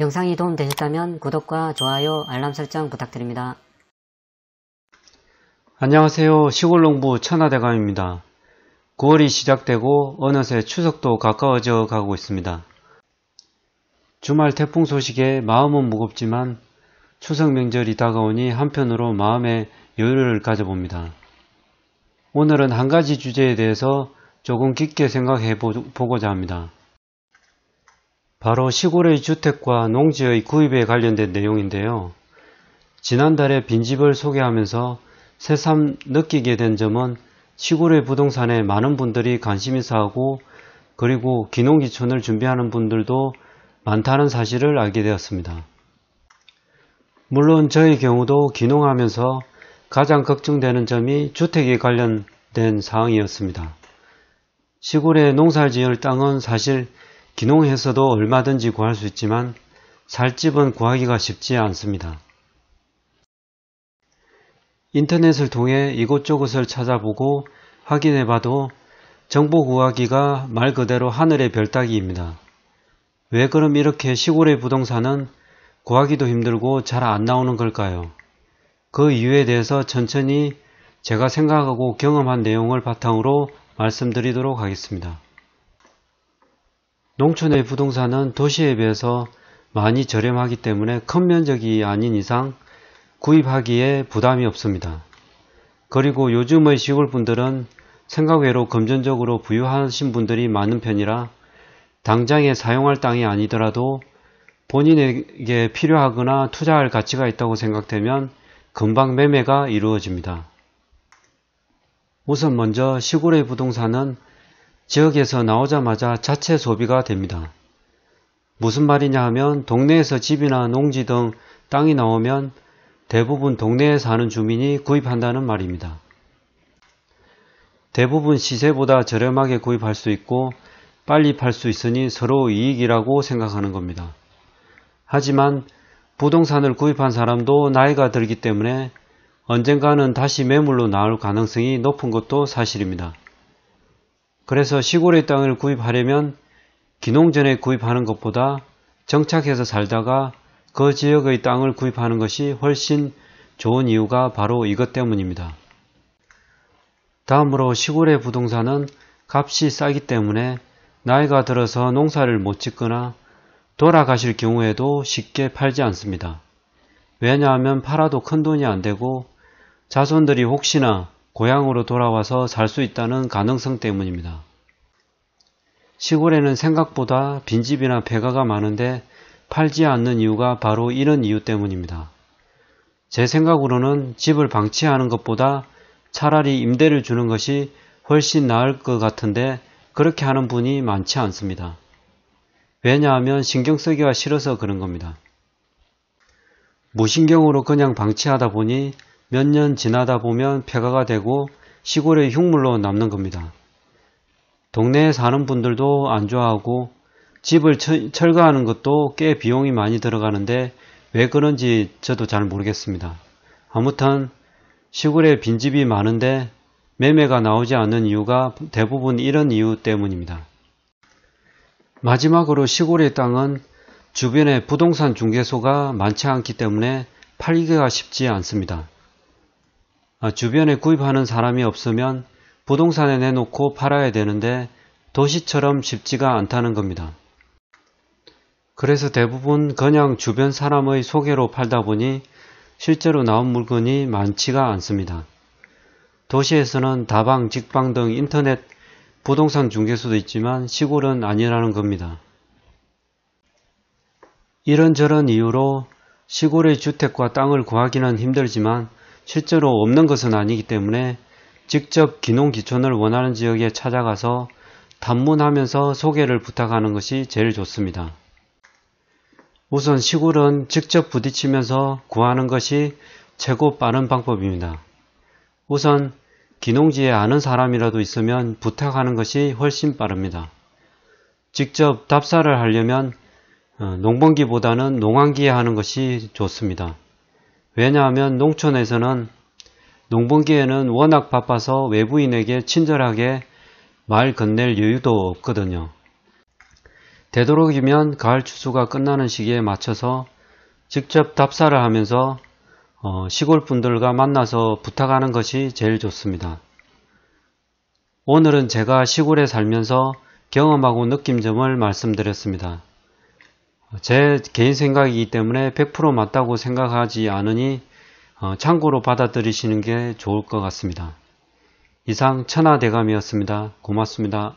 영상이 도움되셨다면 구독과 좋아요, 알람 설정 부탁드립니다. 안녕하세요. 시골농부 천하대감입니다. 9월이 시작되고 어느새 추석도 가까워져 가고 있습니다. 주말 태풍 소식에 마음은 무겁지만 추석 명절이 다가오니 한편으로 마음의 여유를 가져봅니다. 오늘은 한 가지 주제에 대해서 조금 깊게 생각해 보고자 합니다. 바로 시골의 주택과 농지의 구입에 관련된 내용인데요. 지난달에 빈집을 소개하면서 새삼 느끼게 된 점은 시골의 부동산에 많은 분들이 관심이사 하고 그리고 기농기촌을 준비하는 분들도 많다는 사실을 알게 되었습니다. 물론 저의 경우도 기농하면서 가장 걱정되는 점이 주택에 관련된 사항이었습니다. 시골의 농사를 지을 땅은 사실 기농해서도 얼마든지 구할 수 있지만 살집은 구하기가 쉽지 않습니다. 인터넷을 통해 이곳저곳을 찾아보고 확인해봐도 정보 구하기가 말 그대로 하늘의 별따기입니다. 왜 그럼 이렇게 시골의 부동산은 구하기도 힘들고 잘 안 나오는 걸까요? 그 이유에 대해서 천천히 제가 생각하고 경험한 내용을 바탕으로 말씀드리도록 하겠습니다. 농촌의 부동산은 도시에 비해서 많이 저렴하기 때문에 큰 면적이 아닌 이상 구입하기에 부담이 없습니다. 그리고 요즘의 시골분들은 생각외로 금전적으로 부유하신 분들이 많은 편이라 당장에 사용할 땅이 아니더라도 본인에게 필요하거나 투자할 가치가 있다고 생각되면 금방 매매가 이루어집니다. 우선 먼저 시골의 부동산은 지역에서 나오자마자 자체 소비가 됩니다. 무슨 말이냐 하면 동네에서 집이나 농지 등 땅이 나오면 대부분 동네에 사는 주민이 구입한다는 말입니다. 대부분 시세보다 저렴하게 구입할 수 있고 빨리 팔 수 있으니 서로 이익이라고 생각하는 겁니다. 하지만 부동산을 구입한 사람도 나이가 들기 때문에 언젠가는 다시 매물로 나올 가능성이 높은 것도 사실입니다. 그래서 시골의 땅을 구입하려면 기농전에 구입하는 것보다 정착해서 살다가 그 지역의 땅을 구입하는 것이 훨씬 좋은 이유가 바로 이것 때문입니다. 다음으로 시골의 부동산은 값이 싸기 때문에 나이가 들어서 농사를 못 짓거나 돌아가실 경우에도 쉽게 팔지 않습니다. 왜냐하면 팔아도 큰 돈이 안 되고 자손들이 혹시나 고향으로 돌아와서 살 수 있다는 가능성 때문입니다. 시골에는 생각보다 빈집이나 폐가가 많은데 팔지 않는 이유가 바로 이런 이유 때문입니다. 제 생각으로는 집을 방치하는 것보다 차라리 임대를 주는 것이 훨씬 나을 것 같은데 그렇게 하는 분이 많지 않습니다. 왜냐하면 신경 쓰기가 싫어서 그런 겁니다. 무신경으로 그냥 방치하다 보니 몇년 지나다 보면 폐가가 되고 시골의 흉물로 남는 겁니다. 동네에 사는 분들도 안 좋아하고 집을 철거하는 것도 꽤 비용이 많이 들어가는데 왜 그런지 저도 잘 모르겠습니다. 아무튼 시골에 빈집이 많은데 매매가 나오지 않는 이유가 대부분 이런 이유 때문입니다. 마지막으로 시골의 땅은 주변에 부동산 중개소가 많지 않기 때문에 팔기가 쉽지 않습니다. 아, 주변에 구입하는 사람이 없으면 부동산에 내놓고 팔아야 되는데 도시처럼 쉽지가 않다는 겁니다. 그래서 대부분 그냥 주변 사람의 소개로 팔다 보니 실제로 나온 물건이 많지가 않습니다. 도시에서는 다방, 직방 등 인터넷 부동산 중개소도 있지만 시골은 아니라는 겁니다. 이런저런 이유로 시골의 주택과 땅을 구하기는 힘들지만 실제로 없는 것은 아니기 때문에 직접 기농기촌을 원하는 지역에 찾아가서 단문하면서 소개를 부탁하는 것이 제일 좋습니다. 우선 시골은 직접 부딪히면서 구하는 것이 최고 빠른 방법입니다. 우선 기농지에 아는 사람이라도 있으면 부탁하는 것이 훨씬 빠릅니다. 직접 답사를 하려면 어, 농번기보다는 농한기에 하는 것이 좋습니다. 왜냐하면 농촌에서는 농번기에는 워낙 바빠서 외부인에게 친절하게 말 건넬 여유도 없거든요. 되도록이면 가을 추수가 끝나는 시기에 맞춰서 직접 답사를 하면서 어, 시골 분들과 만나서 부탁하는 것이 제일 좋습니다. 오늘은 제가 시골에 살면서 경험하고 느낌 점을 말씀드렸습니다. 제 개인 생각이기 때문에 100% 맞다고 생각하지 않으니 어, 참고로 받아들이시는 게 좋을 것 같습니다. 이상 천하대감이었습니다. 고맙습니다.